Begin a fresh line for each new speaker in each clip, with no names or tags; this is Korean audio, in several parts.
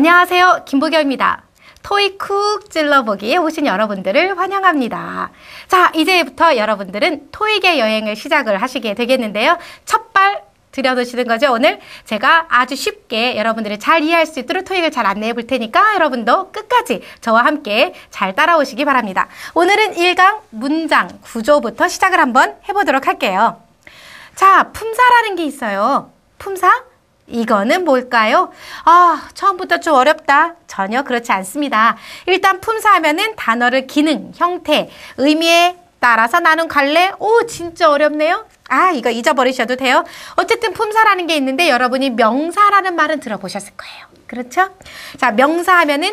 안녕하세요. 김보겸입니다 토익 쿡 찔러보기에 오신 여러분들을 환영합니다. 자, 이제부터 여러분들은 토익의 여행을 시작을 하시게 되겠는데요. 첫 발들여두시는 거죠. 오늘 제가 아주 쉽게 여러분들이 잘 이해할 수 있도록 토익을 잘 안내해 볼 테니까 여러분도 끝까지 저와 함께 잘 따라오시기 바랍니다. 오늘은 1강 문장 구조부터 시작을 한번 해보도록 할게요. 자, 품사라는 게 있어요. 품사, 이거는 뭘까요? 아, 처음부터 좀 어렵다. 전혀 그렇지 않습니다. 일단 품사하면은 단어를 기능, 형태, 의미에 따라서 나눈 갈래? 오, 진짜 어렵네요. 아, 이거 잊어버리셔도 돼요. 어쨌든 품사라는 게 있는데 여러분이 명사라는 말은 들어보셨을 거예요. 그렇죠? 자, 명사하면은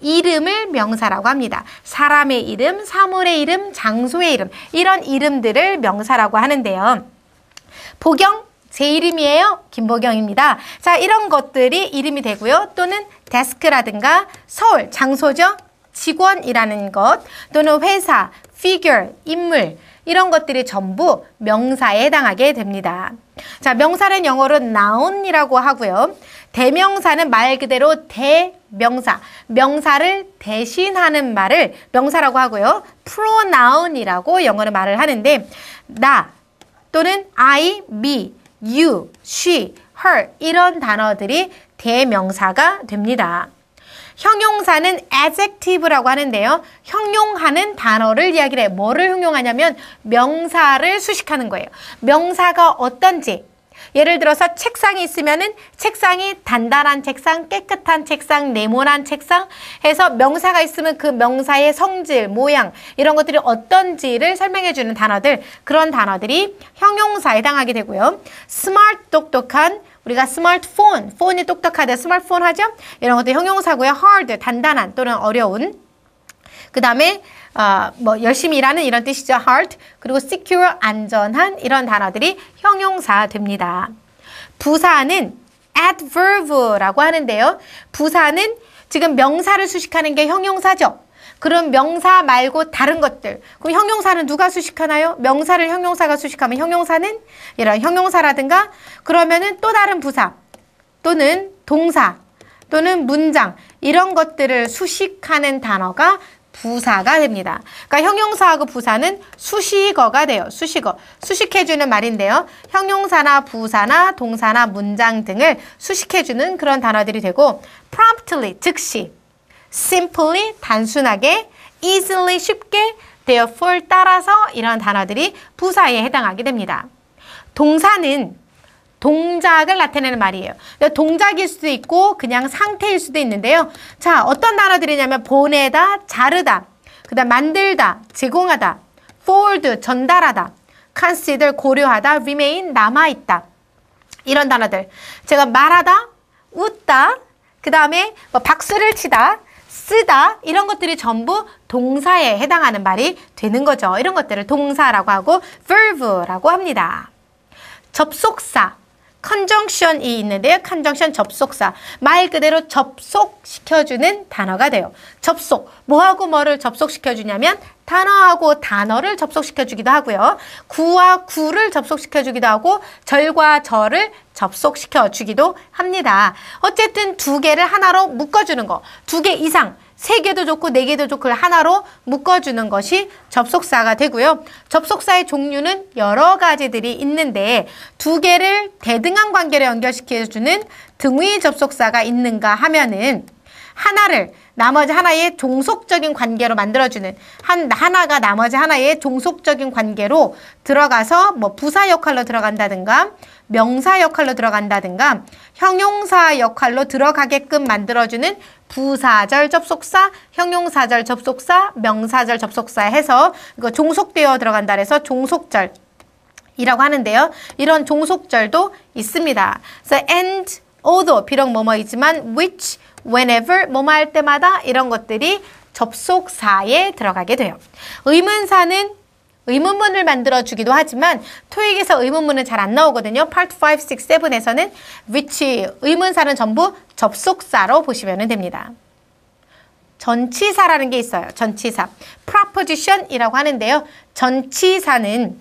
이름을 명사라고 합니다. 사람의 이름, 사물의 이름, 장소의 이름, 이런 이름들을 명사라고 하는데요. 보경, 제 이름이에요. 김보경입니다. 자, 이런 것들이 이름이 되고요. 또는 데스크라든가 서울, 장소죠. 직원이라는 것 또는 회사, figure, 인물 이런 것들이 전부 명사에 해당하게 됩니다. 자, 명사는 영어로 noun이라고 하고요. 대명사는 말 그대로 대명사, 명사를 대신하는 말을 명사라고 하고요. pronoun이라고 영어로 말을 하는데 나 또는 I, me you, she, her 이런 단어들이 대명사가 됩니다. 형용사는 adjective라고 하는데요. 형용하는 단어를 이야기를 해. 뭐를 형용하냐면 명사를 수식하는 거예요. 명사가 어떤지 예를 들어서 책상이 있으면은 책상이 단단한 책상, 깨끗한 책상, 네모난 책상 해서 명사가 있으면 그 명사의 성질, 모양 이런 것들이 어떤지를 설명해 주는 단어들 그런 단어들이 형용사에 해당하게 되고요. 스마트 똑똑한 우리가 스마트폰, 폰이 똑똑하다 스마트폰 하죠? 이런 것도 형용사고요. hard, 단단한 또는 어려운. 그 다음에 어, 뭐 열심히 일하는 이런 뜻이죠. hard 그리고 secure 안전한 이런 단어들이 형용사 됩니다. 부사는 adverb라고 하는데요. 부사는 지금 명사를 수식하는 게 형용사죠. 그럼 명사 말고 다른 것들. 그럼 형용사는 누가 수식하나요? 명사를 형용사가 수식하면 형용사는 이런 형용사라든가 그러면은 또 다른 부사 또는 동사 또는 문장 이런 것들을 수식하는 단어가 부사가 됩니다. 그러니까 형용사하고 부사는 수식어가 돼요. 수식어. 수식해주는 말인데요. 형용사나 부사나 동사나 문장 등을 수식해주는 그런 단어들이 되고 promptly, 즉시, simply, 단순하게, easily, 쉽게, therefore, 따라서 이런 단어들이 부사에 해당하게 됩니다. 동사는 동작을 나타내는 말이에요. 그러니까 동작일 수도 있고 그냥 상태일 수도 있는데요. 자, 어떤 단어들이냐면 보내다, 자르다, 그 다음 만들다, 제공하다, forward, 전달하다, consider, 고려하다, remain, 남아있다. 이런 단어들. 제가 말하다, 웃다, 그 다음에 뭐 박수를 치다, 쓰다 이런 것들이 전부 동사에 해당하는 말이 되는 거죠. 이런 것들을 동사라고 하고 verv라고 합니다. 접속사 컨정션이 있는데요. 컨정션 접속사. 말 그대로 접속시켜주는 단어가 돼요. 접속. 뭐하고 뭐를 접속시켜주냐면 단어하고 단어를 접속시켜주기도 하고요. 구와 구를 접속시켜주기도 하고 절과 절을 접속시켜주기도 합니다. 어쨌든 두 개를 하나로 묶어주는 거. 두 개 이상. 세 개도 좋고 네 개도 좋고 하나로 묶어주는 것이 접속사가 되고요. 접속사의 종류는 여러 가지들이 있는데 두 개를 대등한 관계를 연결시켜주는 등위 접속사가 있는가 하면은 하나를 나머지 하나의 종속적인 관계로 만들어주는 한 하나가 나머지 하나의 종속적인 관계로 들어가서 뭐 부사 역할로 들어간다든가 명사 역할로 들어간다든가 형용사 역할로 들어가게끔 만들어주는 부사절 접속사, 형용사절 접속사, 명사절 접속사 해서 이거 종속되어 들어간다 그래서 종속절 이라고 하는데요. 이런 종속절도 있습니다. 그래서 so, and, although 비록 뭐뭐이지만 which, whenever 뭐뭐 할 때마다 이런 것들이 접속사에 들어가게 돼요. 의문사는 의문문을 만들어주기도 하지만 토익에서 의문문은 잘 안 나오거든요. Part 5, 6, 7에서는 which 의문사는 전부 접속사로 보시면 됩니다. 전치사라는 게 있어요. 전치사. proposition이라고 하는데요. 전치사는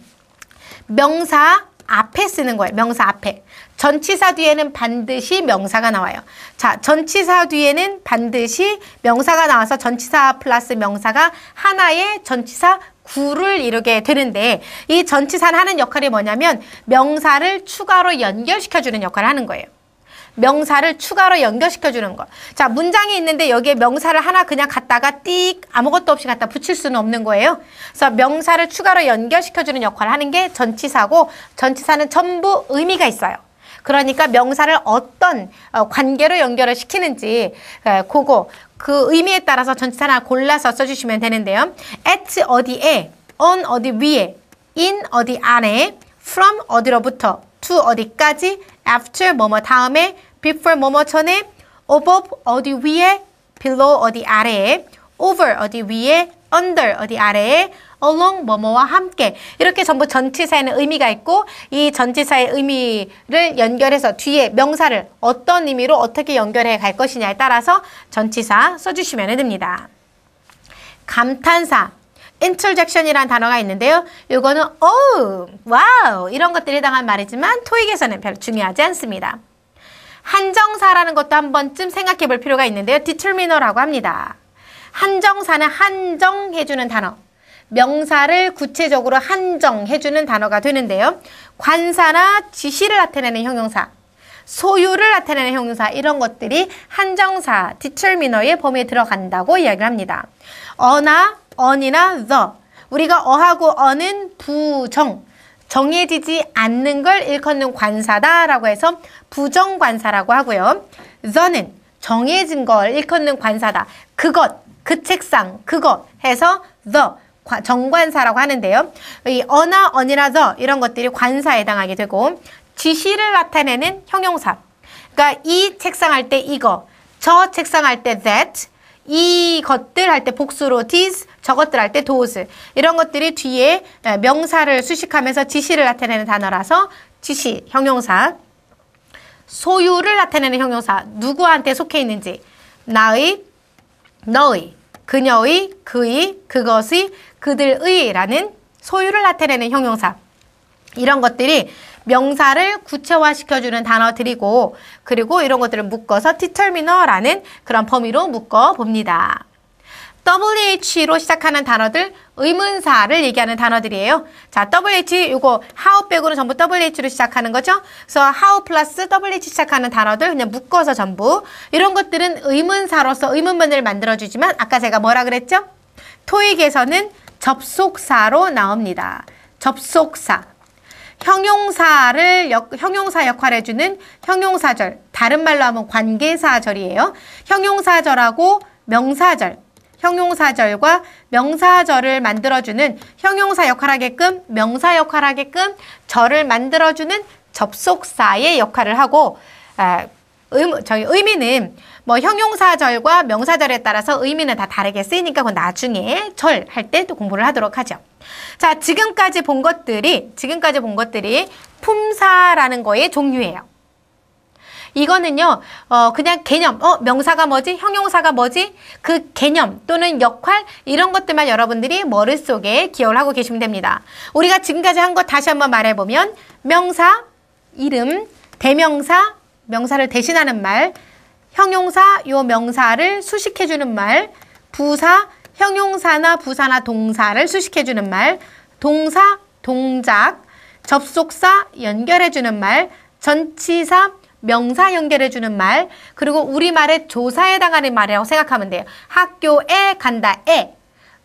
명사 앞에 쓰는 거예요. 명사 앞에. 전치사 뒤에는 반드시 명사가 나와요. 자, 전치사 뒤에는 반드시 명사가 나와서 전치사 플러스 명사가 하나의 전치사 구를 이루게 되는데 이 전치사는 하는 역할이 뭐냐면 명사를 추가로 연결시켜주는 역할을 하는 거예요. 명사를 추가로 연결시켜주는 거. 자, 문장이 있는데 여기에 명사를 하나 그냥 갖다가 띡 아무것도 없이 갖다 붙일 수는 없는 거예요. 그래서 명사를 추가로 연결시켜주는 역할을 하는 게 전치사고 전치사는 전부 의미가 있어요. 그러니까 명사를 어떤 어, 관계로 연결을 시키는지 그거 그 의미에 따라서 전체 하나 골라서 써주시면 되는데요. at 어디에, on 어디 위에, in 어디 안에, from 어디로부터, to 어디까지, after 뭐뭐 다음에, before 뭐뭐 전에, above 어디 위에, below 어디 아래에, over 어디 위에, under 어디 아래에, along 뭐뭐와 함께 이렇게 전부 전치사에는 의미가 있고 이 전치사의 의미를 연결해서 뒤에 명사를 어떤 의미로 어떻게 연결해 갈 것이냐에 따라서 전치사 써주시면 됩니다. 감탄사 interjection이라는 단어가 있는데요. 이거는 어우, 와우 이런 것들에 해당한 말이지만 토익에서는 별로 중요하지 않습니다. 한정사라는 것도 한 번쯤 생각해 볼 필요가 있는데요. determiner라고 합니다. 한정사는 한정해주는 단어. 명사를 구체적으로 한정해주는 단어가 되는데요. 관사나 지시를 나타내는 형용사, 소유를 나타내는 형용사 이런 것들이 한정사, 디처 t 너의 범위에 들어간다고 이야기를 합니다. 어나, 언이나 the 우리가 어하고 어는 부정, 정해지지 않는 걸 일컫는 관사다라고 해서 부정관사라고 하고요. the는 정해진 걸 일컫는 관사다. 그것, 그 책상, 그거 해서 the 정관사라고 하는데요. 이 어나, 언이라서 이런 것들이 관사에 해당하게 되고 지시를 나타내는 형용사. 그러니까 이 책상 할 때 이거, 저 책상 할 때 that, 이것들 할 때 복수로 t h e s 저것들 할 때 those 이런 것들이 뒤에 명사를 수식하면서 지시를 나타내는 단어라서 지시, 형용사 소유를 나타내는 형용사 누구한테 속해 있는지 나의, 너의, 그녀의, 그의, 그것의 그들의라는 소유를 나타내는 형용사 이런 것들이 명사를 구체화시켜주는 단어들이고 그리고 이런 것들을 묶어서 디터미너라는 그런 범위로 묶어봅니다. WH로 시작하는 단어들 의문사를 얘기하는 단어들이에요. 자, WH 이거 how 빼고는 전부 WH로 시작하는 거죠. 그래서 how 플러스 WH 시작하는 단어들 그냥 묶어서 전부 이런 것들은 의문사로서 의문문을 만들어주지만 아까 제가 뭐라 그랬죠? 토익에서는 접속사로 나옵니다. 접속사. 형용사를 역, 형용사 역할해 을 주는 형용사절. 다른 말로 하면 관계사절이에요. 형용사절하고 명사절. 형용사절과 명사절을 만들어주는 형용사 역할하게끔 명사 역할하게끔 절을 만들어주는 접속사의 역할을 하고 아, 음, 저희 의미는 뭐 형용사절과 명사절에 따라서 의미는 다 다르게 쓰이니까 그건 나중에 절 할 때 또 공부를 하도록 하죠. 자, 지금까지 본 것들이 지금까지 본 것들이 품사라는 거의 종류예요. 이거는요, 어, 그냥 개념, 어, 명사가 뭐지? 형용사가 뭐지? 그 개념 또는 역할, 이런 것들만 여러분들이 머릿속에 기억을 하고 계시면 됩니다. 우리가 지금까지 한 거 다시 한번 말해보면, 명사, 이름, 대명사, 명사를 대신하는 말, 형용사, 요 명사를 수식해주는 말, 부사, 형용사나 부사나 동사를 수식해주는 말, 동사, 동작, 접속사, 연결해주는 말, 전치사, 명사 연결해주는 말, 그리고 우리말의 조사에 해당하는 말이라고 생각하면 돼요. 학교에 간다, 에.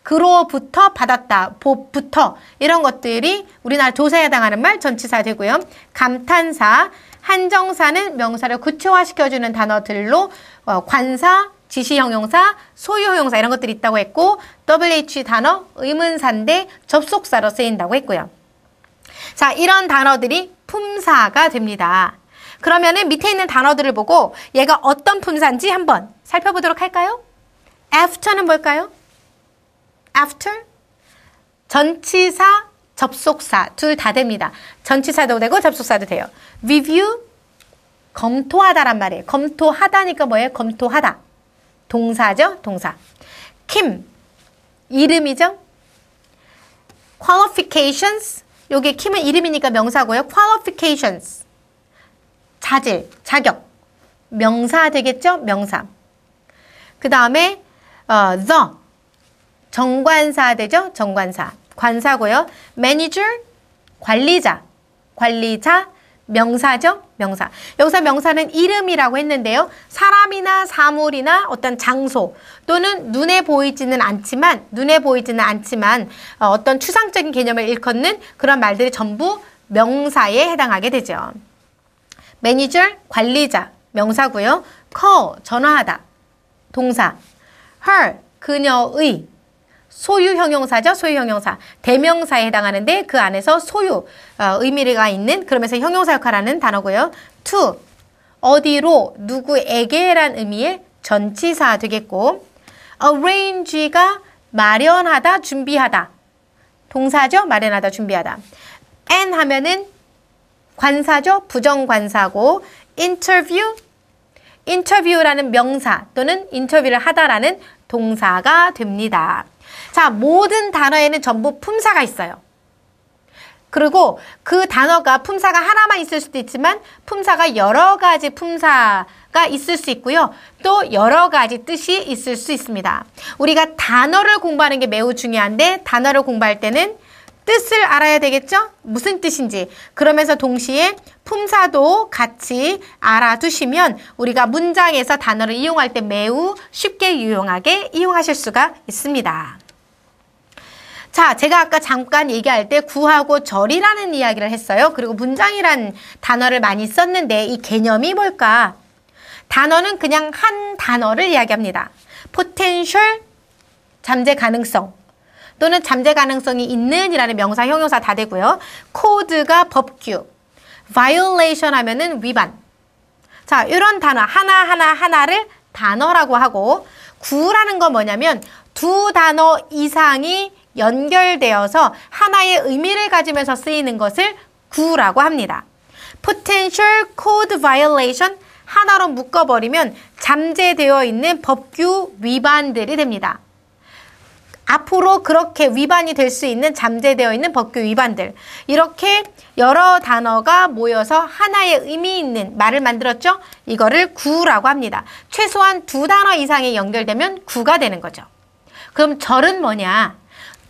그로부터 받았다, 보부터 이런 것들이 우리나라 조사에 해당하는 말 전치사 되고요. 감탄사, 한정사는 명사를 구체화시켜주는 단어들로 어, 관사, 지시형용사, 소유형용사 이런 것들이 있다고 했고 WH 단어, 의문사인데 접속사로 쓰인다고 했고요. 자, 이런 단어들이 품사가 됩니다. 그러면은 밑에 있는 단어들을 보고 얘가 어떤 품사인지 한번 살펴보도록 할까요? after는 뭘까요? after 전치사, 접속사 둘 다 됩니다. 전치사도 되고 접속사도 돼요. review 검토하다란 말이에요. 검토하다니까 뭐예요? 검토하다. 동사죠? 동사. Kim 이름이죠? qualifications 여기 요게 킴은 이름이니까 명사고요. qualifications 자질, 자격 명사 되겠죠? 명사. 그 다음에 어, the 정관사 되죠? 정관사. 관사고요. 매니저, 관리자. 관리자, 명사죠? 명사. 여기서 명사는 이름이라고 했는데요. 사람이나 사물이나 어떤 장소 또는 눈에 보이지는 않지만 눈에 보이지는 않지만 어, 어떤 추상적인 개념을 일컫는 그런 말들이 전부 명사에 해당하게 되죠. 매니저, 관리자, 명사고요. call, 전화하다, 동사. her, 그녀의, 소유 형용사죠. 소유 형용사. 대명사에 해당하는데 그 안에서 소유 어, 의미가 있는 그러면서 형용사 역할하는 단어고요. to 어디로 누구에게란 의미의 전치사 되겠고 arrange가 마련하다 준비하다 동사죠. 마련하다 준비하다. an 하면은 관사죠. 부정관사고 interview 인터뷰라는 명사 또는 인터뷰를 하다라는 동사가 됩니다. 자, 모든 단어에는 전부 품사가 있어요. 그리고 그 단어가 품사가 하나만 있을 수도 있지만 품사가 여러 가지 품사가 있을 수 있고요. 또 여러 가지 뜻이 있을 수 있습니다. 우리가 단어를 공부하는 게 매우 중요한데 단어를 공부할 때는 뜻을 알아야 되겠죠? 무슨 뜻인지. 그러면서 동시에 품사도 같이 알아두시면 우리가 문장에서 단어를 이용할 때 매우 쉽게 유용하게 이용하실 수가 있습니다. 자, 제가 아까 잠깐 얘기할 때 구하고 절이라는 이야기를 했어요. 그리고 문장이란 단어를 많이 썼는데 이 개념이 뭘까? 단어는 그냥 한 단어를 이야기합니다. 포텐셜, 잠재 가능성. 또는 잠재 가능성이 있는 이라는 명사, 형용사 다 되고요. 코드가 법규. violation 하면은 위반. 자, 이런 단어 하나하나 하나를 단어라고 하고 구라는 건 뭐냐면 두 단어 이상이 연결되어서 하나의 의미를 가지면서 쓰이는 것을 구라고 합니다. potential code violation 하나로 묶어버리면 잠재되어 있는 법규 위반들이 됩니다. 앞으로 그렇게 위반이 될 수 있는 잠재되어 있는 법규 위반들 이렇게 여러 단어가 모여서 하나의 의미 있는 말을 만들었죠. 이거를 구라고 합니다. 최소한 두 단어 이상이 연결되면 구가 되는 거죠. 그럼 절은 뭐냐?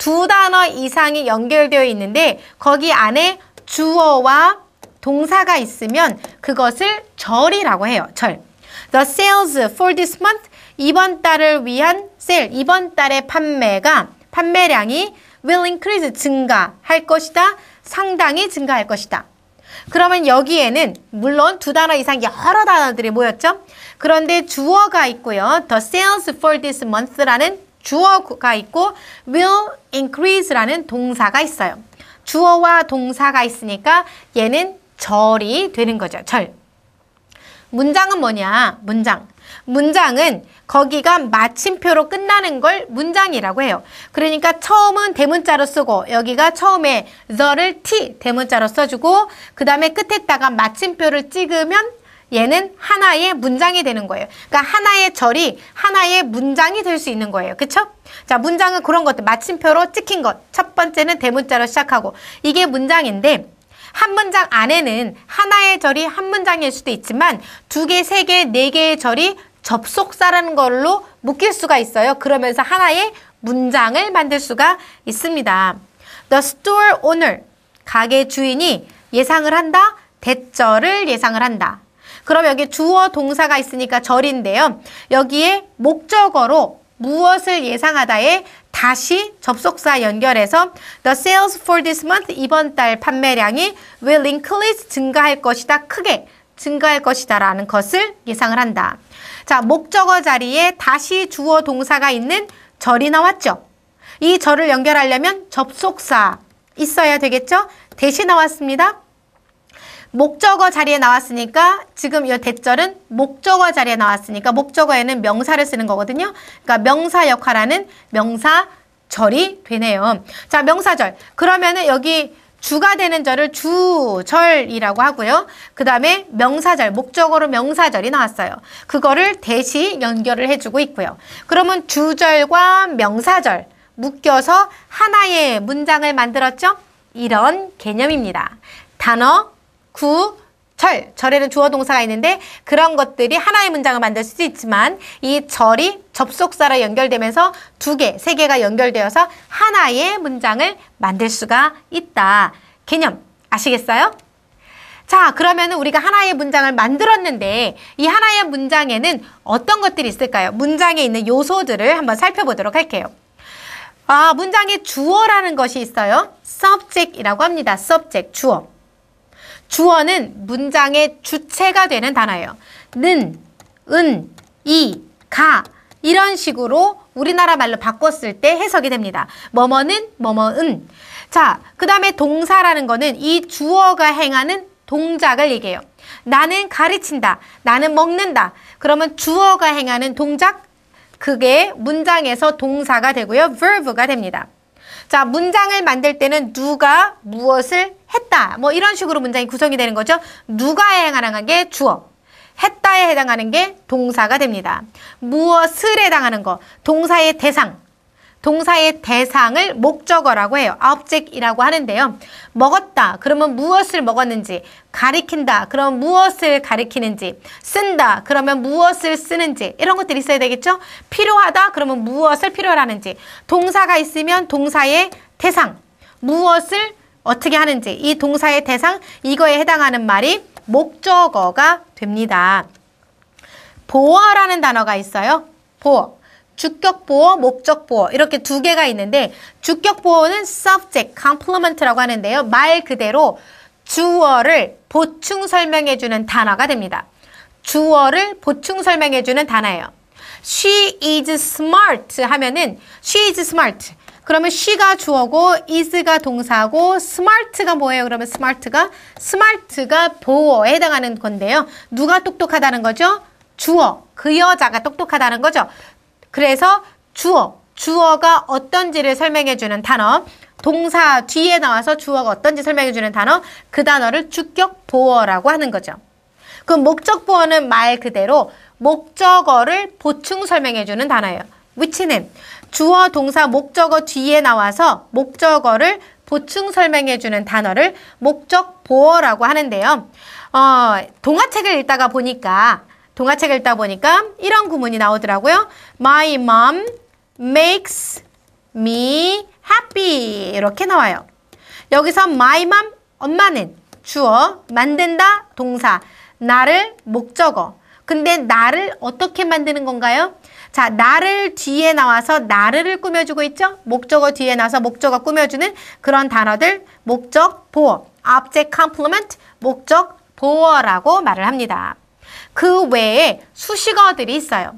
두 단어 이상이 연결되어 있는데 거기 안에 주어와 동사가 있으면 그것을 절이라고 해요. 절. The sales for this month 이번 달을 위한 sale 이번 달의 판매가 판매량이 will increase 증가할 것이다. 상당히 증가할 것이다. 그러면 여기에는 물론 두 단어 이상 여러 단어들이 모였죠. 그런데 주어가 있고요. The sales for this month라는 주어가 있고 will increase라는 동사가 있어요. 주어와 동사가 있으니까 얘는 절이 되는 거죠. 절. 문장은 뭐냐? 문장. 문장은 거기가 마침표로 끝나는 걸 문장이라고 해요. 그러니까 처음은 대문자로 쓰고 여기가 처음에 the를 t 대문자로 써주고 그 다음에 끝에다가 마침표를 찍으면 얘는 하나의 문장이 되는 거예요. 그러니까 하나의 절이 하나의 문장이 될 수 있는 거예요. 그쵸? 자, 문장은 그런 것들. 마침표로 찍힌 것. 첫 번째는 대문자로 시작하고 이게 문장인데 한 문장 안에는 하나의 절이 한 문장일 수도 있지만 두 개, 세 개, 네 개의 절이 접속사라는 걸로 묶일 수가 있어요. 그러면서 하나의 문장을 만들 수가 있습니다. The store owner, 가게 주인이 예상을 한다, 대절을 예상을 한다. 그럼 여기 주어 동사가 있으니까 절인데요. 여기에 목적어로 무엇을 예상하다에 다시 접속사 연결해서 The sales for this month 이번 달 판매량이 will increase 증가할 것이다 크게 증가할 것이다 라는 것을 예상을 한다. 자 목적어 자리에 다시 주어 동사가 있는 절이 나왔죠. 이 절을 연결하려면 접속사 있어야 되겠죠? 대신 나왔습니다. 목적어 자리에 나왔으니까 지금 이 대절은 목적어 자리에 나왔으니까 목적어에는 명사를 쓰는 거거든요. 그러니까 명사 역할하는 명사절이 되네요. 자, 명사절. 그러면은 여기 주가 되는 절을 주절이라고 하고요. 그 다음에 명사절, 목적으로 명사절이 나왔어요. 그거를 대시 연결을 해주고 있고요. 그러면 주절과 명사절 묶여서 하나의 문장을 만들었죠? 이런 개념입니다. 단어 구, 절, 절에는 주어 동사가 있는데 그런 것들이 하나의 문장을 만들 수도 있지만 이 절이 접속사로 연결되면서 두 개, 세 개가 연결되어서 하나의 문장을 만들 수가 있다. 개념 아시겠어요? 자, 그러면 우리가 하나의 문장을 만들었는데 이 하나의 문장에는 어떤 것들이 있을까요? 문장에 있는 요소들을 한번 살펴보도록 할게요. 아, 문장에 주어라는 것이 있어요. subject이라고 합니다. subject, 주어. 주어는 문장의 주체가 되는 단어예요. 는, 은, 이, 가 이런 식으로 우리나라 말로 바꿨을 때 해석이 됩니다. 뭐뭐는 뭐뭐은 자, 그 다음에 동사라는 거는 이 주어가 행하는 동작을 얘기해요. 나는 가르친다. 나는 먹는다. 그러면 주어가 행하는 동작 그게 문장에서 동사가 되고요. verb가 됩니다. 자, 문장을 만들 때는 누가 무엇을 했다. 뭐 이런 식으로 문장이 구성이 되는 거죠. 누가에 해당하는 게 주어. 했다에 해당하는 게 동사가 됩니다. 무엇을 해당하는 거. 동사의 대상. 동사의 대상을 목적어라고 해요. object이라고 하는데요. 먹었다. 그러면 무엇을 먹었는지. 가리킨다. 그럼 무엇을 가리키는지. 쓴다. 그러면 무엇을 쓰는지. 이런 것들이 있어야 되겠죠? 필요하다. 그러면 무엇을 필요로 하는지. 동사가 있으면 동사의 대상. 무엇을 어떻게 하는지. 이 동사의 대상, 이거에 해당하는 말이 목적어가 됩니다. 보어라는 단어가 있어요. 보어. 주격보어, 목적보어 이렇게 두 개가 있는데 주격보어는 subject, complement라고 하는데요. 말 그대로 주어를 보충 설명해주는 단어가 됩니다. 주어를 보충 설명해주는 단어예요. She is smart 하면은 she is smart. 그러면 she가 주어고 is가 동사고 smart가 뭐예요? 그러면 smart가 smart가 보어에 해당하는 건데요. 누가 똑똑하다는 거죠? 주어. 그 여자가 똑똑하다는 거죠. 그래서 주어, 주어가 어떤지를 설명해주는 단어, 동사 뒤에 나와서 주어가 어떤지 설명해주는 단어, 그 단어를 주격 보어라고 하는 거죠. 그 목적 보어는 말 그대로 목적어를 보충 설명해주는 단어예요. 위치는 주어, 동사, 목적어 뒤에 나와서 목적어를 보충 설명해주는 단어를 목적 보어라고 하는데요. 어, 동화책을 읽다가 보니까 동화책 읽다 보니까 이런 구문이 나오더라고요. My mom makes me happy. 이렇게 나와요. 여기서 my mom, 엄마는 주어, 만든다, 동사, 나를 목적어. 근데 나를 어떻게 만드는 건가요? 자, 나를 뒤에 나와서 나를 꾸며주고 있죠? 목적어 뒤에 나와서 목적어 꾸며주는 그런 단어들, 목적, 보어, object complement, 목적, 보어라고 말을 합니다. 그 외에 수식어들이 있어요.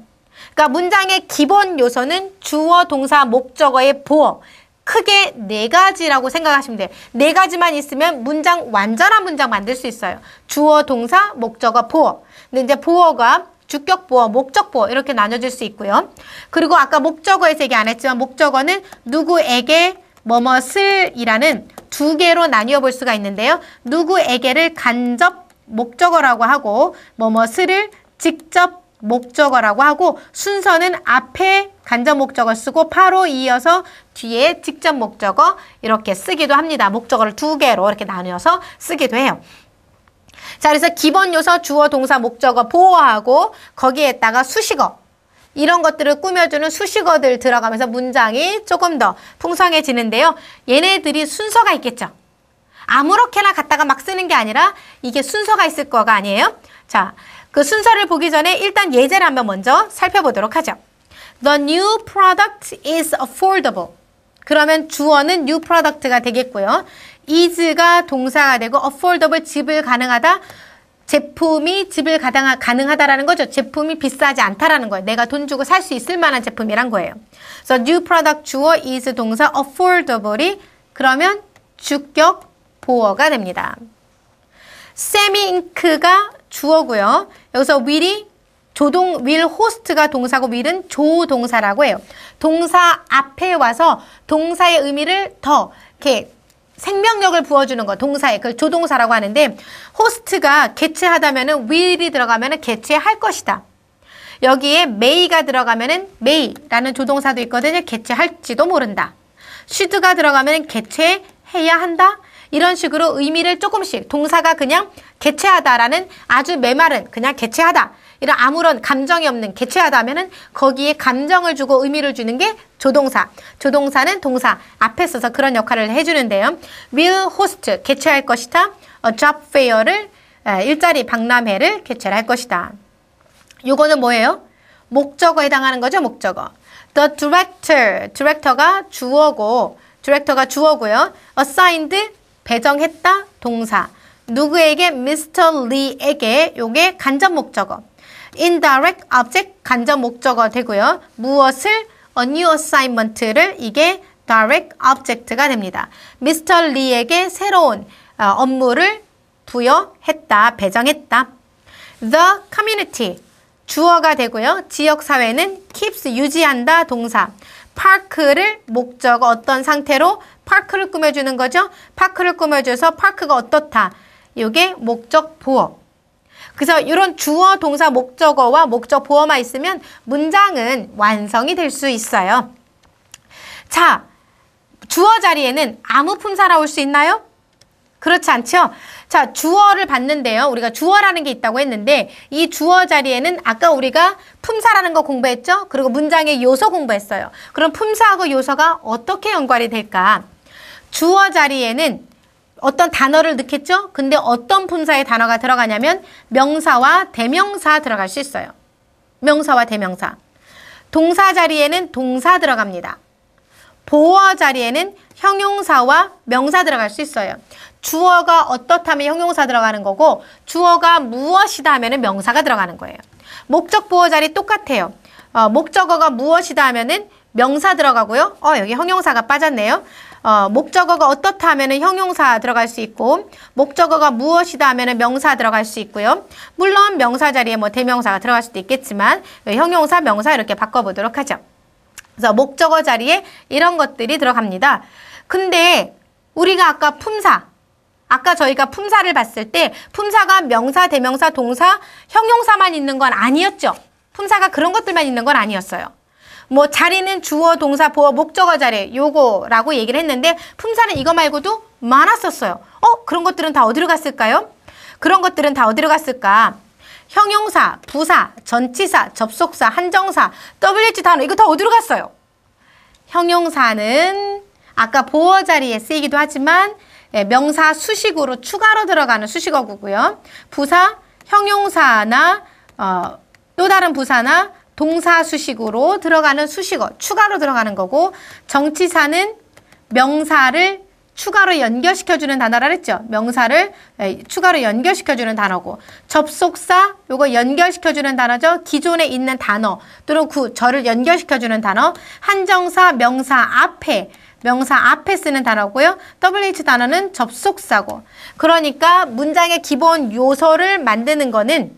그러니까 문장의 기본 요소는 주어, 동사, 목적어의 보어. 크게 네 가지라고 생각하시면 돼요. 네 가지만 있으면 문장, 완전한 문장 만들 수 있어요. 주어, 동사, 목적어, 보어. 근데 이제 보어가 주격 보어, 목적 보어 이렇게 나눠질 수 있고요. 그리고 아까 목적어에서 얘기 안 했지만 목적어는 누구에게 뭐뭐슬이라는 두 개로 나뉘어 볼 수가 있는데요. 누구에게를 간접 목적어라고 하고 뭐뭐스를 직접 목적어라고 하고 순서는 앞에 간접 목적어 쓰고 바로 이어서 뒤에 직접 목적어 이렇게 쓰기도 합니다. 목적어를 두 개로 이렇게 나누어서 쓰기도 해요. 자, 그래서 기본 요소 주어 동사 목적어 보호하고 거기에다가 수식어 이런 것들을 꾸며주는 수식어들 들어가면서 문장이 조금 더 풍성해지는데요. 얘네들이 순서가 있겠죠. 아무렇게나 갖다가 막 쓰는 게 아니라 이게 순서가 있을 거가 아니에요. 자, 그 순서를 보기 전에 일단 예제를 한번 먼저 살펴보도록 하죠. The new product is affordable. 그러면 주어는 new product가 되겠고요. is가 동사가 되고 affordable 집을 가능하다. 제품이 집을 가능하, 가능하다라는 거죠. 제품이 비싸지 않다라는 거예요. 내가 돈 주고 살 수 있을 만한 제품이란 거예요. 그래서 so new product 주어 is 동사 affordable이 그러면 주격 보어가 됩니다. 세미잉크가 주어고요. 여기서 will이 조동 will host가 동사고 will은 조동사라고 해요. 동사 앞에 와서 동사의 의미를 더 이렇게 생명력을 부어주는 거 동사에 그걸 조동사라고 하는데 호스트가 개최하다면은 will이 들어가면은 개최할 것이다. 여기에 may가 들어가면은 may라는 조동사도 있거든요. 개최할지도 모른다. should가 들어가면 은개최해야 한다. 이런 식으로 의미를 조금씩 동사가 그냥 개체하다라는 아주 메마른 그냥 개체하다 이런 아무런 감정이 없는 개체하다 면은 거기에 감정을 주고 의미를 주는 게 조동사. 조동사는 동사 앞에 써서 그런 역할을 해주는데요. will host 개최할 것이다. a 어, job fair를 일자리 박람회를 개최할 것이다. 요거는 뭐예요? 목적어에 해당하는 거죠, 목적어. The director, 디렉터가 주어고, 디렉터가 주어고요. assigned 배정했다 동사 누구에게 Mr. Lee에게 요게 간접 목적어 indirect object 간접 목적어 되고요 무엇을 a new assignment를 이게 direct object가 됩니다 Mr. Lee에게 새로운 어, 업무를 부여했다 배정했다 the community 주어가 되고요 지역사회는 keeps 유지한다 동사 파크를 목적어 어떤 상태로 파크를 꾸며주는 거죠. 파크를 꾸며줘서 파크가 어떻다. 이게 목적 보어. 그래서 이런 주어, 동사, 목적어와 목적 보어만 있으면 문장은 완성이 될 수 있어요. 자, 주어 자리에는 아무 품사라 올 수 있나요? 그렇지 않죠? 자, 주어를 봤는데요. 우리가 주어라는 게 있다고 했는데 이 주어 자리에는 아까 우리가 품사라는 거 공부했죠? 그리고 문장의 요소 공부했어요. 그럼 품사하고 요소가 어떻게 연관이 될까? 주어 자리에는 어떤 단어를 넣겠죠? 근데 어떤 품사의 단어가 들어가냐면 명사와 대명사 들어갈 수 있어요. 명사와 대명사. 동사 자리에는 동사 들어갑니다. 보어 자리에는 형용사와 명사 들어갈 수 있어요. 주어가 어떻다면 형용사 들어가는 거고 주어가 무엇이다 하면은 명사가 들어가는 거예요. 목적 보어 자리 똑같아요. 어, 목적어가 무엇이다 하면은 명사 들어가고요. 어, 여기 형용사가 빠졌네요. 어, 목적어가 어떻다 하면은 형용사 들어갈 수 있고 목적어가 무엇이다 하면은 명사 들어갈 수 있고요. 물론 명사 자리에 뭐 대명사가 들어갈 수도 있겠지만 그 형용사, 명사 이렇게 바꿔보도록 하죠. 그래서 목적어 자리에 이런 것들이 들어갑니다. 근데 우리가 아까 품사 아까 저희가 품사를 봤을 때 품사가 명사, 대명사, 동사, 형용사만 있는 건 아니었죠. 품사가 그런 것들만 있는 건 아니었어요. 뭐 자리는 주어, 동사, 보어, 목적어 자리 요거라고 얘기를 했는데 품사는 이거 말고도 많았었어요. 어? 그런 것들은 다 어디로 갔을까요? 그런 것들은 다 어디로 갔을까? 형용사, 부사, 전치사, 접속사, 한정사, WH 단어 이거 다 어디로 갔어요? 형용사는 아까 보어 자리에 쓰이기도 하지만 예, 명사 수식으로 추가로 들어가는 수식어구고요. 부사, 형용사나 어, 또 다른 부사나 동사 수식으로 들어가는 수식어 추가로 들어가는 거고 정치사는 명사를 추가로 연결시켜주는 단어라 그랬죠. 명사를 예, 추가로 연결시켜주는 단어고 접속사 요거 연결시켜주는 단어죠. 기존에 있는 단어 또는 그절을 연결시켜주는 단어 한정사 명사 앞에 명사 앞에 쓰는 단어고요. WH 단어는 접속사고. 그러니까 문장의 기본 요소를 만드는 거는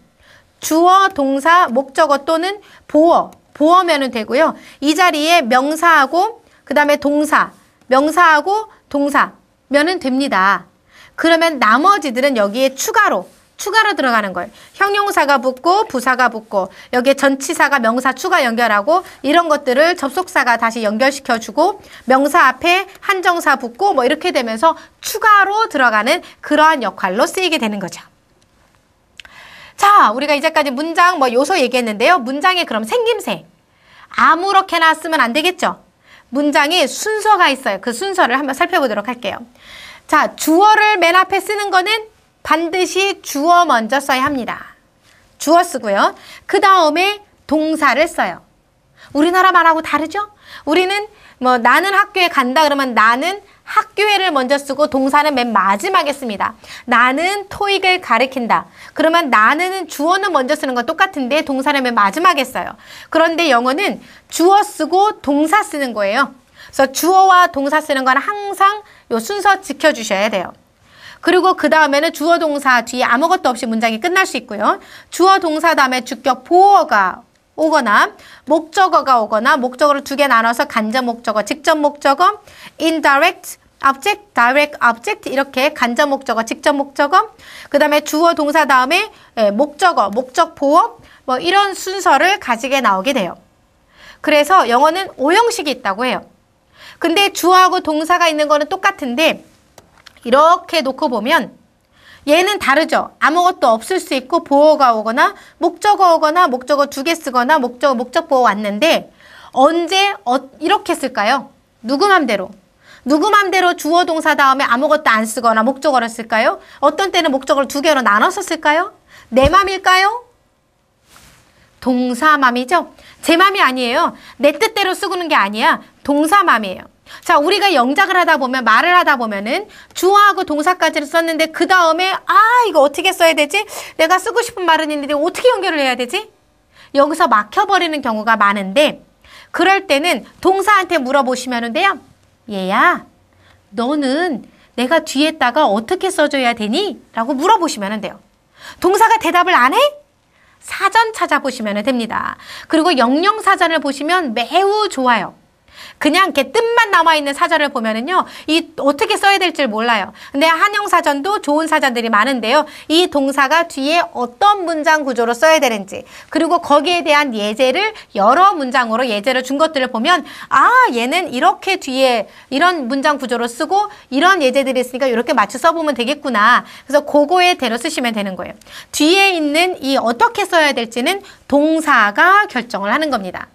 주어, 동사, 목적어 또는 보어, 보어면은 되고요. 이 자리에 명사하고 그 다음에 동사, 명사하고 동사면은 됩니다. 그러면 나머지들은 여기에 추가로 추가로 들어가는 거예요. 형용사가 붙고 부사가 붙고 여기에 전치사가 명사 추가 연결하고 이런 것들을 접속사가 다시 연결시켜 주고 명사 앞에 한정사 붙고 뭐 이렇게 되면서 추가로 들어가는 그러한 역할로 쓰이게 되는 거죠. 자, 우리가 이제까지 문장 뭐 요소 얘기했는데요. 문장에 그럼 생김새. 아무렇게나 쓰면 안 되겠죠. 문장에 순서가 있어요. 그 순서를 한번 살펴보도록 할게요. 자, 주어를 맨 앞에 쓰는 거는 반드시 주어 먼저 써야 합니다. 주어 쓰고요. 그 다음에 동사를 써요. 우리나라 말하고 다르죠? 우리는 뭐 나는 학교에 간다 그러면 나는 학교에를 먼저 쓰고 동사는 맨 마지막에 씁니다. 나는 토익을 가르킨다. 그러면 나는 주어는 먼저 쓰는 건 똑같은데 동사는 맨 마지막에 써요. 그런데 영어는 주어 쓰고 동사 쓰는 거예요. 그래서 주어와 동사 쓰는 건 항상 요 순서 지켜주셔야 돼요. 그리고 그 다음에는 주어 동사 뒤에 아무것도 없이 문장이 끝날 수 있고요. 주어 동사 다음에 주격 보어가 오거나 목적어가 오거나 목적어를 두개 나눠서 간접 목적어, 직접 목적어, indirect object, direct object 이렇게 간접 목적어, 직접 목적어, 그 다음에 주어 동사 다음에 예, 목적어, 목적 보어 뭐 이런 순서를 가지게 나오게 돼요. 그래서 영어는 오형식이 있다고 해요. 근데 주어하고 동사가 있는 거는 똑같은데 이렇게 놓고 보면 얘는 다르죠. 아무것도 없을 수 있고 보호가 오거나 목적어 오거나 목적어 두 개 쓰거나 목적어 목적 보호 왔는데 언제 어, 이렇게 쓸까요? 누구 맘대로. 누구 맘대로 주어 동사 다음에 아무것도 안 쓰거나 목적어를 쓸까요? 어떤 때는 목적어를 두 개로 나눠서 쓸까요? 내 맘일까요? 동사맘이죠? 제 맘이 아니에요. 내 뜻대로 쓰고는 게 아니야. 동사맘이에요. 자, 우리가 영작을 하다 보면 말을 하다 보면은 주어하고 동사까지를 썼는데 그 다음에 아 이거 어떻게 써야 되지? 내가 쓰고 싶은 말은 있는데 어떻게 연결을 해야 되지? 여기서 막혀버리는 경우가 많은데 그럴 때는 동사한테 물어보시면돼요 얘야, 너는 내가 뒤에다가 어떻게 써줘야 되니? 라고 물어보시면 돼요. 동사가 대답을 안 해? 사전 찾아보시면 됩니다. 그리고 영영사전을 보시면 매우 좋아요. 그냥 이렇게 뜻만 남아있는 사전을 보면은요, 이 어떻게 써야 될지 몰라요. 근데 한영사전도 좋은 사전들이 많은데요. 이 동사가 뒤에 어떤 문장 구조로 써야 되는지, 그리고 거기에 대한 예제를 여러 문장으로 예제를 준 것들을 보면, 아, 얘는 이렇게 뒤에 이런 문장 구조로 쓰고, 이런 예제들이 있으니까 이렇게 맞춰 써보면 되겠구나. 그래서 그거에 대로 쓰시면 되는 거예요. 뒤에 있는 이 어떻게 써야 될지는 동사가 결정을 하는 겁니다.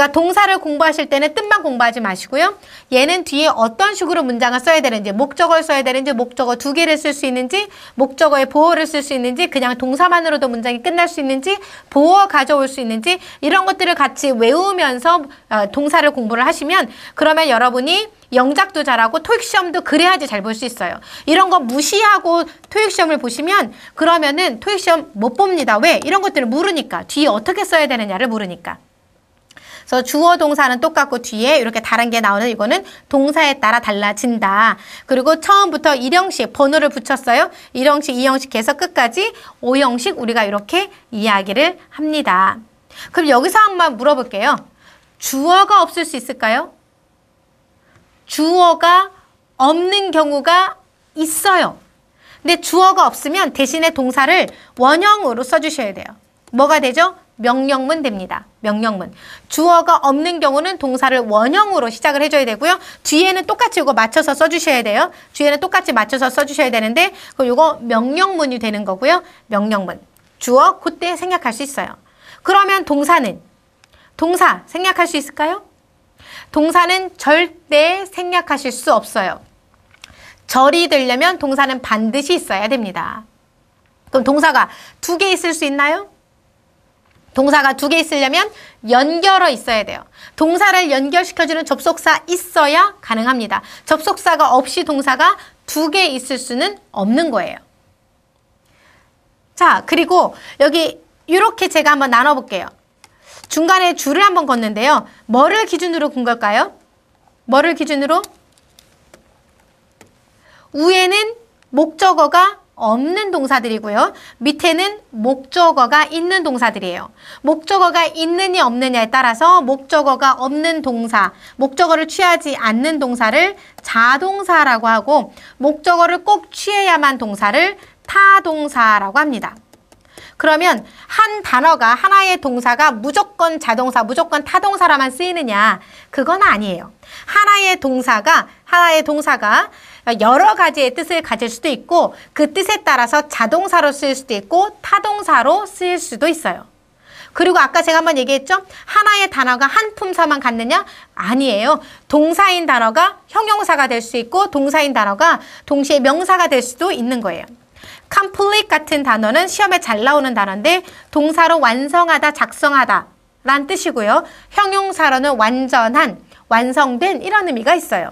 그러니까 동사를 공부하실 때는 뜻만 공부하지 마시고요. 얘는 뒤에 어떤 식으로 문장을 써야 되는지, 목적어를 써야 되는지, 목적어 두 개를 쓸 수 있는지, 목적어의 보어를 쓸 수 있는지, 그냥 동사만으로도 문장이 끝날 수 있는지, 보어 가져올 수 있는지 이런 것들을 같이 외우면서 어, 동사를 공부를 하시면 그러면 여러분이 영작도 잘하고 토익 시험도 그래야지 잘 볼 수 있어요. 이런 거 무시하고 토익 시험을 보시면 그러면은 토익 시험 못 봅니다. 왜? 이런 것들을 모르니까 뒤에 어떻게 써야 되느냐를 모르니까. 그래서 주어 동사는 똑같고 뒤에 이렇게 다른 게 나오는 이거는 동사에 따라 달라진다. 그리고 처음부터 일형식 번호를 붙였어요. 일형식, 이형식 해서 끝까지 오형식 우리가 이렇게 이야기를 합니다. 그럼 여기서 한번 물어볼게요. 주어가 없을 수 있을까요? 주어가 없는 경우가 있어요. 근데 주어가 없으면 대신에 동사를 원형으로 써주셔야 돼요. 뭐가 되죠? 명령문 됩니다. 명령문. 주어가 없는 경우는 동사를 원형으로 시작을 해줘야 되고요. 뒤에는 똑같이 이거 맞춰서 써주셔야 돼요. 뒤에는 똑같이 맞춰서 써주셔야 되는데 그리고 이거 명령문이 되는 거고요. 명령문. 주어 그때 생략할 수 있어요. 그러면 동사는 동사 생략할 수 있을까요? 동사는 절대 생략하실 수 없어요. 절이 되려면 동사는 반드시 있어야 됩니다. 그럼 동사가 두 개 있을 수 있나요? 동사가 두 개 있으려면 연결어 있어야 돼요. 동사를 연결시켜주는 접속사 있어야 가능합니다. 접속사가 없이 동사가 두 개 있을 수는 없는 거예요. 자, 그리고 여기 이렇게 제가 한번 나눠볼게요. 중간에 줄을 한번 걷는데요. 뭐를 기준으로 군 걸까요? 뭐를 기준으로? 우에는 목적어가 없는 동사들이고요. 밑에는 목적어가 있는 동사들이에요. 목적어가 있느냐 없느냐에 따라서 목적어가 없는 동사, 목적어를 취하지 않는 동사를 자동사라고 하고 목적어를 꼭 취해야만 동사를 타동사라고 합니다. 그러면 한 단어가 하나의 동사가 무조건 자동사, 무조건 타동사라만 쓰이느냐? 그건 아니에요. 하나의 동사가 하나의 동사가 그러니까 여러 가지의 뜻을 가질 수도 있고 그 뜻에 따라서 자동사로 쓰일 수도 있고 타동사로 쓰일 수도 있어요. 그리고 아까 제가 한번 얘기했죠? 하나의 단어가 한 품사만 갖느냐? 아니에요. 동사인 단어가 형용사가 될 수 있고 동사인 단어가 동시에 명사가 될 수도 있는 거예요. complete 같은 단어는 시험에 잘 나오는 단어인데 동사로 완성하다, 작성하다 라는 뜻이고요. 형용사로는 완전한, 완성된 이런 의미가 있어요.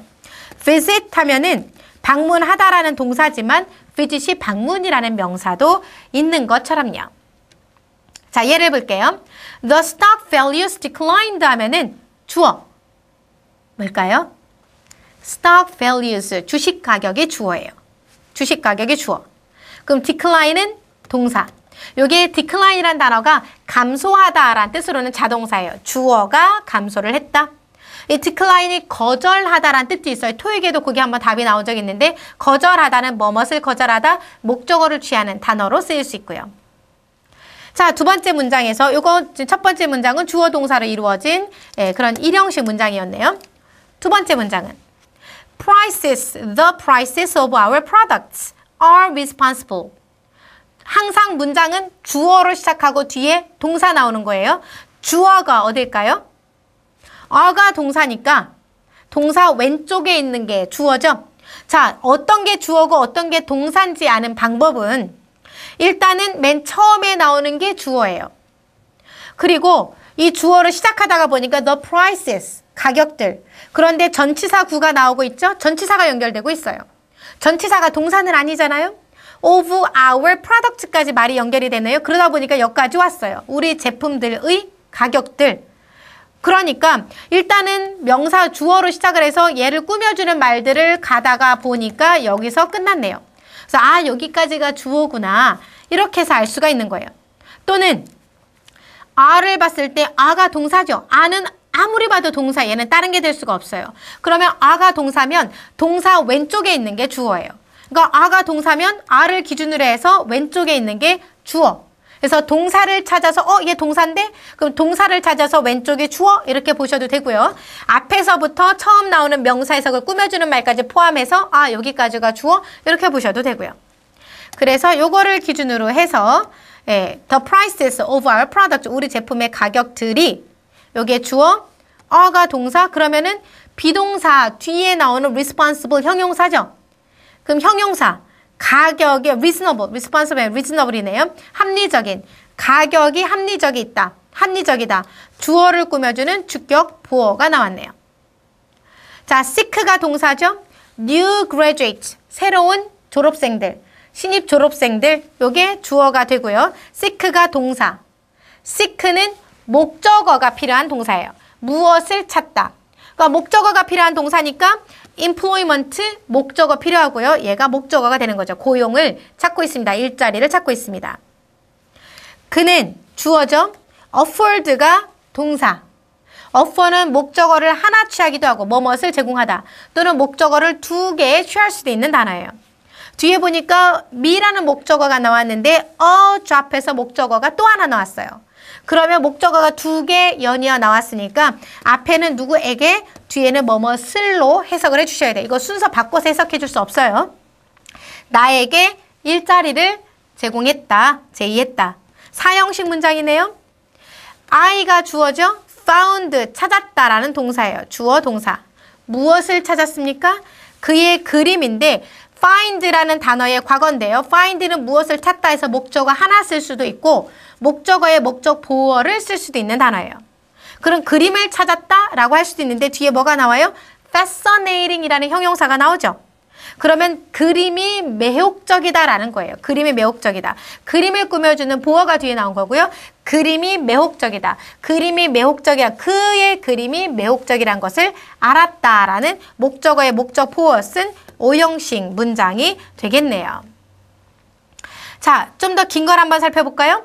visit 하면은 방문하다라는 동사지만 visit 방문이라는 명사도 있는 것처럼요. 자, 예를 볼게요. The stock values declined 하면은 주어. 뭘까요? stock values, 주식 가격이 주어예요. 주식 가격이 주어. 그럼 decline은 동사. 여기에 decline이란 단어가 감소하다라는 뜻으로는 자동사예요. 주어가 감소를 했다. 이 decline이 거절하다는 뜻도 있어요. 토익에도 거기 한번 답이 나온 적이 있는데 거절하다는 뭐뭇을 거절하다 목적어를 취하는 단어로 쓰일 수 있고요. 자, 두 번째 문장에서 이거 첫 번째 문장은 주어 동사로 이루어진 예, 그런 일형식 문장이었네요. 두 번째 문장은 prices, the prices of our products are responsible. 항상 문장은 주어로 시작하고 뒤에 동사 나오는 거예요. 주어가 어딜까요? 어가 동사니까 동사 왼쪽에 있는 게 주어죠. 자, 어떤 게 주어고 어떤 게 동사인지 아는 방법은 일단은 맨 처음에 나오는 게 주어예요. 그리고 이 주어를 시작하다가 보니까 the prices, 가격들. 그런데 전치사 구가 나오고 있죠? 전치사가 연결되고 있어요. 전치사가 동사는 아니잖아요? of our product까지 말이 연결이 되네요. 그러다 보니까 여기까지 왔어요. 우리 제품들의 가격들. 그러니까 일단은 명사 주어로 시작을 해서 얘를 꾸며주는 말들을 가다가 보니까 여기서 끝났네요. 그래서 아 여기까지가 주어구나 이렇게 해서 알 수가 있는 거예요. 또는 아를 봤을 때 아가 동사죠. 아는 아무리 봐도 동사 얘는 다른 게 될 수가 없어요. 그러면 아가 동사면 동사 왼쪽에 있는 게 주어예요. 그러니까 아가 동사면 아를 기준으로 해서 왼쪽에 있는 게 주어. 그래서 동사를 찾아서 어, 얘 동사인데? 그럼 동사를 찾아서 왼쪽에 주어 이렇게 보셔도 되고요. 앞에서부터 처음 나오는 명사 해석을 그 꾸며주는 말까지 포함해서 아, 여기까지가 주어 이렇게 보셔도 되고요. 그래서 요거를 기준으로 해서 예, the prices of our product 우리 제품의 가격들이 여기에 주어 어가 동사 그러면은 비동사 뒤에 나오는 responsible 형용사죠. 그럼 형용사 가격이 reasonable, responsible, reasonable이네요. 합리적인, 가격이 합리적이 있다. 합리적이다. 주어를 꾸며주는 주격 보어가 나왔네요. 자, seek가 동사죠. new graduate, 새로운 졸업생들, 신입 졸업생들, 요게 주어가 되고요. seek가 동사. seek는 목적어가 필요한 동사예요. 무엇을 찾다. 그러니까 목적어가 필요한 동사니까 employment 목적어 필요하고요. 얘가 목적어가 되는 거죠. 고용을 찾고 있습니다. 일자리를 찾고 있습니다. 그는 주어죠. afford가 동사. offer는 목적어를 하나 취하기도 하고 뭐뭇을 제공하다 또는 목적어를 두 개 취할 수도 있는 단어예요. 뒤에 보니까 미라는 목적어가 나왔는데 어 좌표에서 목적어가 또 하나 나왔어요. 그러면 목적어가 두 개 연이어 나왔으니까 앞에는 누구에게 뒤에는 뭐뭐슬로 해석을 해주셔야 돼. 이거 순서 바꿔서 해석해 줄 수 없어요. 나에게 일자리를 제공했다, 제의했다. 사형식 문장이네요. I가 주어죠? found, 찾았다라는 동사예요. 주어 동사. 무엇을 찾았습니까? 그의 그림인데 find라는 단어의 과거인데요. find는 무엇을 찾다 해서 목적어 하나 쓸 수도 있고 목적어의 목적 보어를 쓸 수도 있는 단어예요. 그럼 그림을 찾았다라고 할 수도 있는데 뒤에 뭐가 나와요? fascinating이라는 형용사가 나오죠. 그러면 그림이 매혹적이다라는 거예요. 그림이 매혹적이다. 그림을 꾸며주는 보어가 뒤에 나온 거고요. 그림이 매혹적이다. 그림이 매혹적이야. 그의 그림이 매혹적이란 것을 알았다라는 목적어의 목적 보어 쓴 오형식 문장이 되겠네요. 자, 좀 더 긴 걸 한번 살펴볼까요?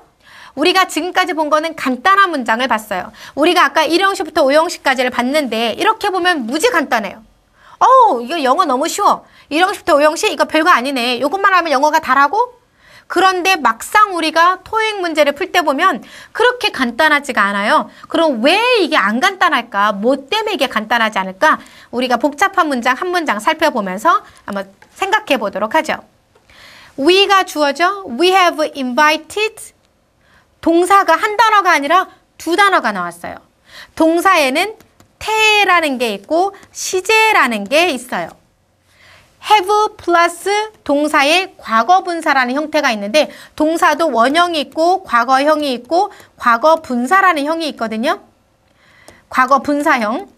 우리가 지금까지 본 거는 간단한 문장을 봤어요. 우리가 아까 1형식부터 5형식까지를 봤는데 이렇게 보면 무지 간단해요. 어우 이거 영어 너무 쉬워. 1형식부터 5형식 이거 별거 아니네. 이것만 하면 영어가 다라고? 그런데 막상 우리가 토익 문제를 풀 때 보면 그렇게 간단하지가 않아요. 그럼 왜 이게 안 간단할까? 뭐 때문에 이게 간단하지 않을까? 우리가 복잡한 문장 한 문장 살펴보면서 한번 생각해 보도록 하죠. we가 주어져. we have invited 동사가 한 단어가 아니라 두 단어가 나왔어요. 동사에는 태라는 게 있고 시제라는 게 있어요. have 플러스 동사의 과거 분사라는 형태가 있는데 동사도 원형이 있고 과거형이 있고 과거 분사라는 형이 있거든요. 과거 분사형.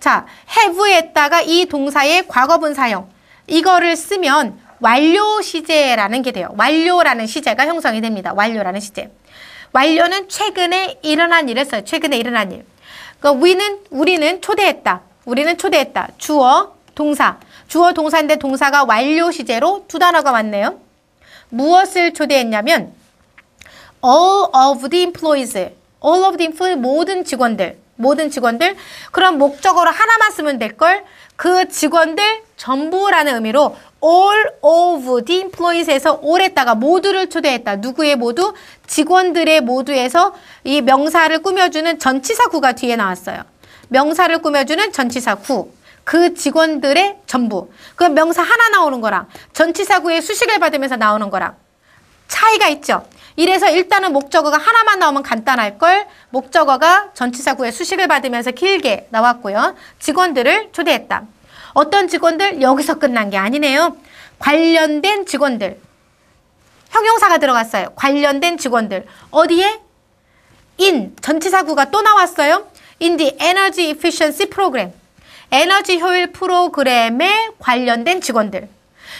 자, have에다가 이 동사의 과거 분사형. 이거를 쓰면 완료 시제라는 게 돼요. 완료라는 시제가 형성이 됩니다. 완료라는 시제. 완료는 최근에 일어난 일을 써요. 최근에 일어난 일. 그러니까 우리는 우리는 초대했다. 우리는 초대했다. 주어, 동사. 주어 동사인데 동사가 완료 시제로 두 단어가 왔네요. 무엇을 초대했냐면 all of the employees. all of the employees 모든 직원들. 모든 직원들 그런 목적어로 하나만 쓰면 될 걸 그 직원들 전부라는 의미로 all of the employees에서 all에다가 모두를 초대했다. 누구의 모두? 직원들의 모두에서 이 명사를 꾸며주는 전치사구가 뒤에 나왔어요. 명사를 꾸며주는 전치사구. 그 직원들의 전부. 그 명사 하나 나오는 거랑 전치사구의 수식을 받으면서 나오는 거랑 차이가 있죠. 이래서 일단은 목적어가 하나만 나오면 간단할 걸 목적어가 전치사구의 수식을 받으면서 길게 나왔고요. 직원들을 초대했다. 어떤 직원들 여기서 끝난 게 아니네요. 관련된 직원들. 형용사가 들어갔어요. 관련된 직원들. 어디에? 인 전치사구가 또 나왔어요. In the Energy Efficiency Program. 에너지 효율 프로그램에 관련된 직원들.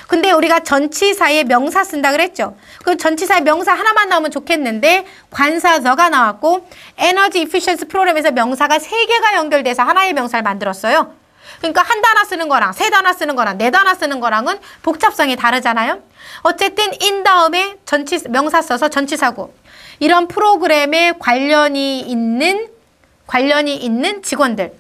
근데 우리가 전치사의 명사 쓴다 그랬죠. 그 전치사의 명사 하나만 나오면 좋겠는데 관사서가 나왔고 에너지 이피션스 프로그램에서 명사가 세 개가 연결돼서 하나의 명사를 만들었어요. 그러니까 한 단어 쓰는 거랑 세 단어 쓰는 거랑 네 단어 쓰는 거랑은 복잡성이 다르잖아요. 어쨌든 in 다음에 전치 명사 써서 전치사고 이런 프로그램에 관련이 있는 관련이 있는 직원들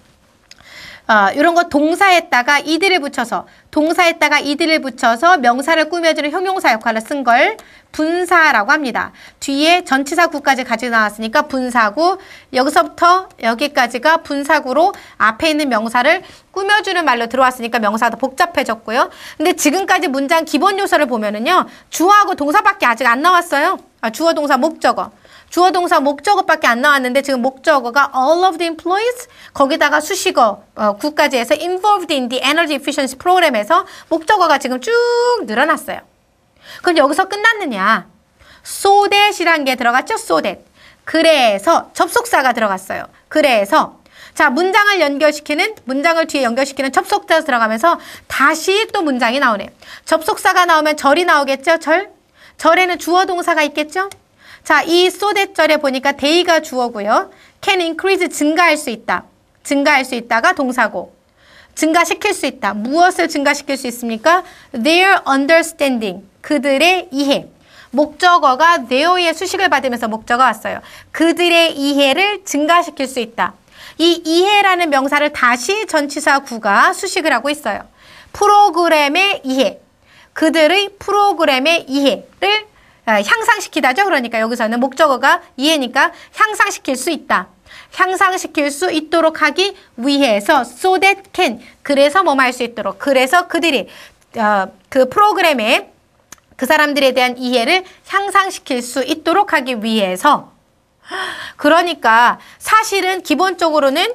이런 어, 거 동사에다가 이들을 붙여서 동사에다가 이들을 붙여서 명사를 꾸며주는 형용사 역할을 쓴 걸 분사라고 합니다. 뒤에 전치사 구까지 가지고 나왔으니까 분사구 여기서부터 여기까지가 분사구로 앞에 있는 명사를 꾸며주는 말로 들어왔으니까 명사가 복잡해졌고요. 근데 지금까지 문장 기본 요소를 보면은요. 주어하고 동사밖에 아직 안 나왔어요. 아, 주어 동사 목적어 주어 동사 목적어밖에 안 나왔는데 지금 목적어가 all of the employees 거기다가 수식어 어, 구까지 해서 involved in the energy efficiency 프로그램에서 목적어가 지금 쭉 늘어났어요. 그럼 여기서 끝났느냐? so that이란 게 들어갔죠? so that. 그래서 접속사가 들어갔어요. 그래서 자, 문장을 연결시키는, 문장을 뒤에 연결시키는 접속사 들어가면서 다시 또 문장이 나오네. 접속사가 나오면 절이 나오겠죠? 절? 절에는 주어 동사가 있겠죠? 자, 이 소대절에 보니까 데이가 주어고요. can increase 증가할 수 있다. 증가할 수 있다가 동사고. 증가시킬 수 있다. 무엇을 증가시킬 수 있습니까? their understanding. 그들의 이해. 목적어가 their의 수식을 받으면서 목적어 왔어요. 그들의 이해를 증가시킬 수 있다. 이 이해라는 명사를 다시 전치사 구가 수식을 하고 있어요. 프로그램의 이해. 그들의 프로그램의 이해를 아, 향상시키다죠. 그러니까 여기서는 목적어가 이해니까 향상시킬 수 있다. 향상시킬 수 있도록 하기 위해서 so that can 그래서 뭐 할 수 있도록 그래서 그들이 어, 그 프로그램에 그 사람들에 대한 이해를 향상시킬 수 있도록 하기 위해서 그러니까 사실은 기본적으로는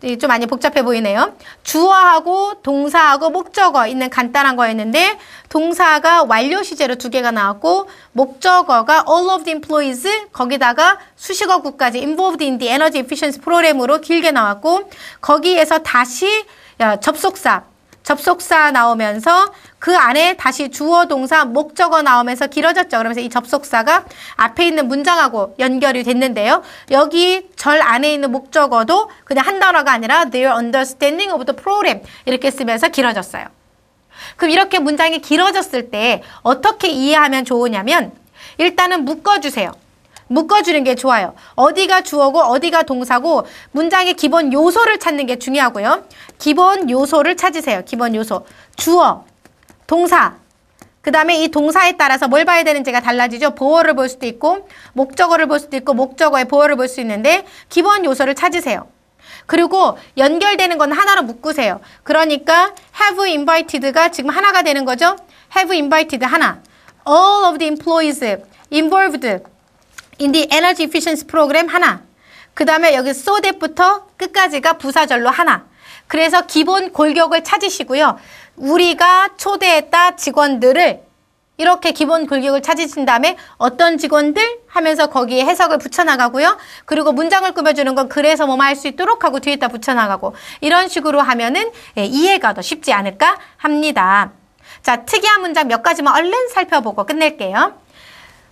네, 좀 많이 복잡해 보이네요. 주어하고 동사하고 목적어 있는 간단한 거였는데 동사가 완료 시제로 두 개가 나왔고 목적어가 all of the employees 거기다가 수식어 구까지 involved in the energy efficiency 프로그램으로 길게 나왔고 거기에서 다시 어, 접속사 접속사 나오면서 그 안에 다시 주어 동사 목적어 나오면서 길어졌죠. 그러면서 이 접속사가 앞에 있는 문장하고 연결이 됐는데요. 여기 절 안에 있는 목적어도 그냥 한 단어가 아니라 their understanding of the program 이렇게 쓰면서 길어졌어요. 그럼 이렇게 문장이 길어졌을 때 어떻게 이해하면 좋으냐면 일단은 묶어주세요. 묶어주는 게 좋아요. 어디가 주어고 어디가 동사고 문장의 기본 요소를 찾는 게 중요하고요. 기본 요소를 찾으세요. 기본 요소. 주어, 동사, 그 다음에 이 동사에 따라서 뭘 봐야 되는지가 달라지죠. 보어를 볼 수도 있고 목적어를 볼 수도 있고 목적어의 보어를 볼 수 있는데 기본 요소를 찾으세요. 그리고 연결되는 건 하나로 묶으세요. 그러니까 have invited가 지금 하나가 되는 거죠. have invited 하나. all of the employees involved 인디 에너지 이피션스 프로그램 하나. 그 다음에 여기 소댓부터 끝까지가 부사절로 하나. 그래서 기본 골격을 찾으시고요. 우리가 초대했다 직원들을 이렇게 기본 골격을 찾으신 다음에 어떤 직원들 하면서 거기에 해석을 붙여나가고요. 그리고 문장을 꾸며주는 건 그래서 뭐만 할수 있도록 하고 뒤에다 붙여나가고 이런 식으로 하면은 예, 이해가 더 쉽지 않을까 합니다. 자, 특이한 문장 몇 가지만 얼른 살펴보고 끝낼게요.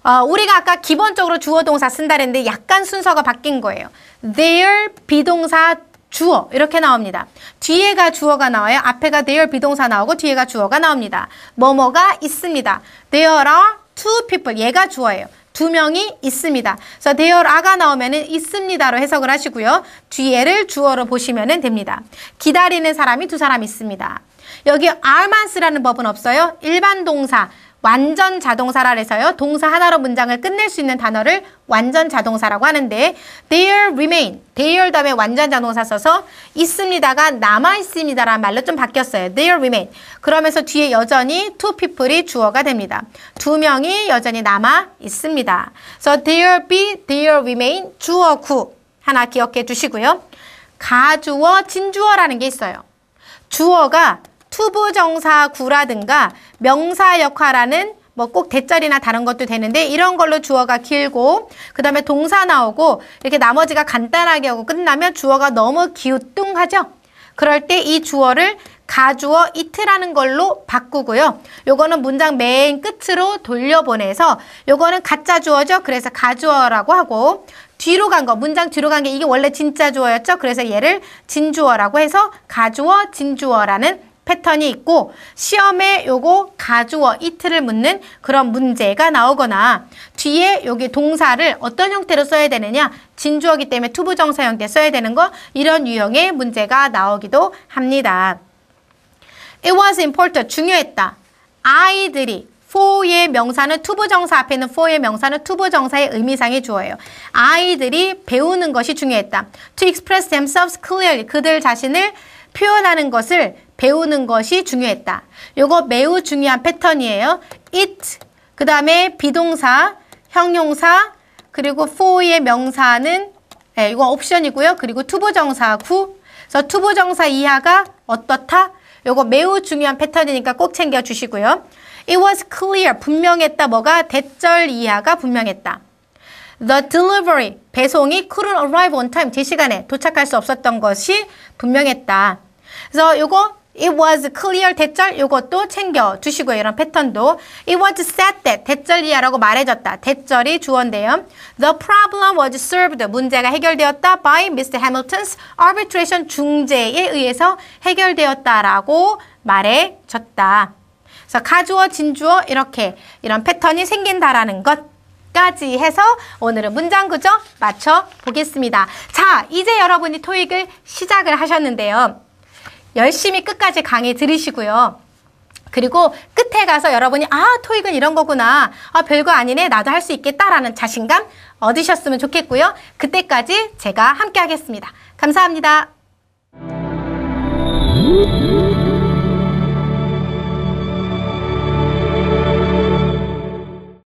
어, 우리가 아까 기본적으로 주어 동사 쓴다 그랬는데 약간 순서가 바뀐 거예요. their 비동사 주어 이렇게 나옵니다. 뒤에가 주어가 나와요. 앞에가 their 비동사 나오고 뒤에가 주어가 나옵니다. 뭐뭐가 있습니다. there are two people 얘가 주어예요. 두 명이 있습니다. 그래서 there are가 나오면은 있습니다로 해석을 하시고요. 뒤에를 주어로 보시면 됩니다. 기다리는 사람이 두 사람 있습니다. 여기 are만 쓰라는 법은 없어요. 일반 동사 완전 자동사라해서요 동사 하나로 문장을 끝낼 수 있는 단어를 완전 자동사라고 하는데 there remain, there 다음에 완전 자동사 써서 있습니다가 남아 있습니다라는 말로 좀 바뀌었어요. there remain. 그러면서 뒤에 여전히 two people이 주어가 됩니다. 두 명이 여전히 남아 있습니다. so there be, there remain 주어 구 하나 기억해 주시고요. 가주어, 진주어라는 게 있어요. 주어가 투부정사 구라든가 명사 역할하는 뭐 꼭대절리나 다른 것도 되는데 이런 걸로 주어가 길고 그 다음에 동사 나오고 이렇게 나머지가 간단하게 하고 끝나면 주어가 너무 기우뚱하죠? 그럴 때 이 주어를 가주어 이트라는 걸로 바꾸고요. 요거는 문장 맨 끝으로 돌려보내서 요거는 가짜 주어죠. 그래서 가주어라고 하고 뒤로 간 거, 문장 뒤로 간 게 이게 원래 진짜 주어였죠. 그래서 얘를 진주어라고 해서 가주어, 진주어라는 패턴이 있고 시험에 요거 가주어 이틀을 묻는 그런 문제가 나오거나 뒤에 여기 동사를 어떤 형태로 써야 되느냐 진주어기 때문에 투부정사 형태 써야 되는 거 이런 유형의 문제가 나오기도 합니다. It was important. 중요했다. 아이들이 for의 명사는 투부정사 앞에는 for의 명사는 투부정사의 의미상의 주어예요. 아이들이 배우는 것이 중요했다. To express themselves clearly. 그들 자신을 표현하는 것을 배우는 것이 중요했다. 요거 매우 중요한 패턴이에요. it, 그 다음에 비동사, 형용사, 그리고 for의 명사는 예, 이거 옵션이고요. 그리고 투부정사 구. 그래서 투부정사 이하가 어떻다? 요거 매우 중요한 패턴이니까 꼭 챙겨주시고요. It was clear. 분명했다. 뭐가? 대절 이하가 분명했다. The delivery. 배송이 couldn't arrive on time. 제 시간에 도착할 수 없었던 것이 분명했다. 그래서 요거 It was clear 대절 이것도 챙겨주시고요. 이런 패턴도 It was said that 대절이야라고 말해졌다. 대절이 주어인데요. The problem was solved 문제가 해결되었다 by Mr. Hamilton's arbitration 중재에 의해서 해결되었다라고 말해졌다. 그래서 가주어 진주어 이렇게 이런 패턴이 생긴다라는 것. 까지 해서 오늘은 문장 구조 맞춰 보겠습니다. 자, 이제 여러분이 토익을 시작을 하셨는데요. 열심히 끝까지 강의 들으시고요. 그리고 끝에 가서 여러분이 아 토익은 이런 거구나 아 별거 아니네 나도 할 수 있겠다라는 자신감 얻으셨으면 좋겠고요 그때까지 제가 함께 하겠습니다 감사합니다.